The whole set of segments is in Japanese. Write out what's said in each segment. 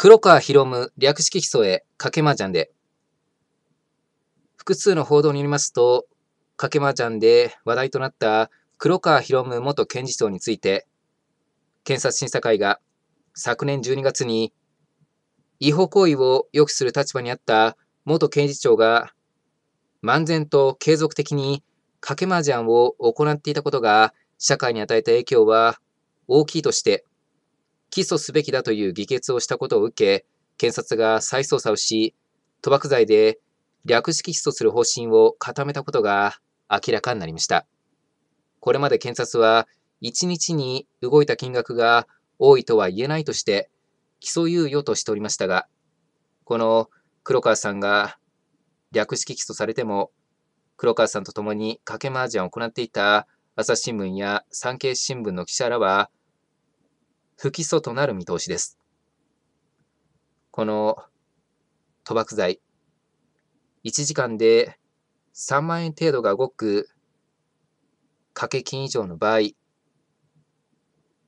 黒川博夢略式起訴へ賭け麻雀で。複数の報道によりますと、賭け麻雀で話題となった黒川博夢元検事長について、検察審査会が昨年12月に違法行為を抑止する立場にあった元検事長が漫然と継続的に賭け麻雀を行っていたことが社会に与えた影響は大きいとして起訴すべきだという議決をしたことを受け、検察が再捜査をし、賭博罪で略式起訴する方針を固めたことが明らかになりました。これまで検察は、1日に動いた金額が多いとは言えないとして、起訴猶予としておりましたが、この黒川さんが略式起訴されても、黒川さんと共に賭け麻雀を行っていた朝日新聞や産経新聞の記者らは、不起訴となる見通しです。この賭博罪、1時間で3万円程度が動く掛け金以上の場合、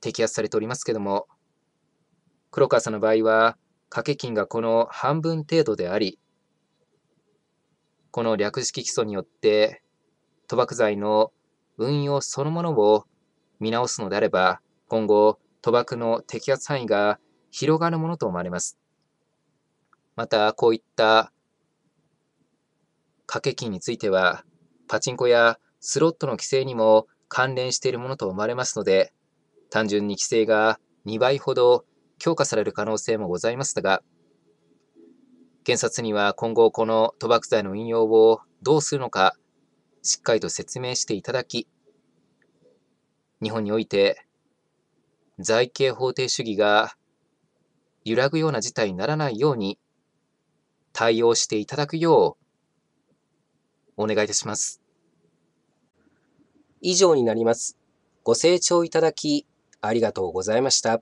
摘発されておりますけども、黒川さんの場合は、掛け金がこの半分程度であり、この略式起訴によって、賭博罪の運用そのものを見直すのであれば、今後、賭博の摘発範囲が広がるものと思われます。また、こういった掛け金については、パチンコやスロットの規制にも関連しているものと思われますので、単純に規制が2倍ほど強化される可能性もございますが、検察には今後この賭博罪の運用をどうするのか、しっかりと説明していただき、日本において財形法定主義が揺らぐような事態にならないように対応していただくようお願いいたします。以上になります。ご清聴いただきありがとうございました。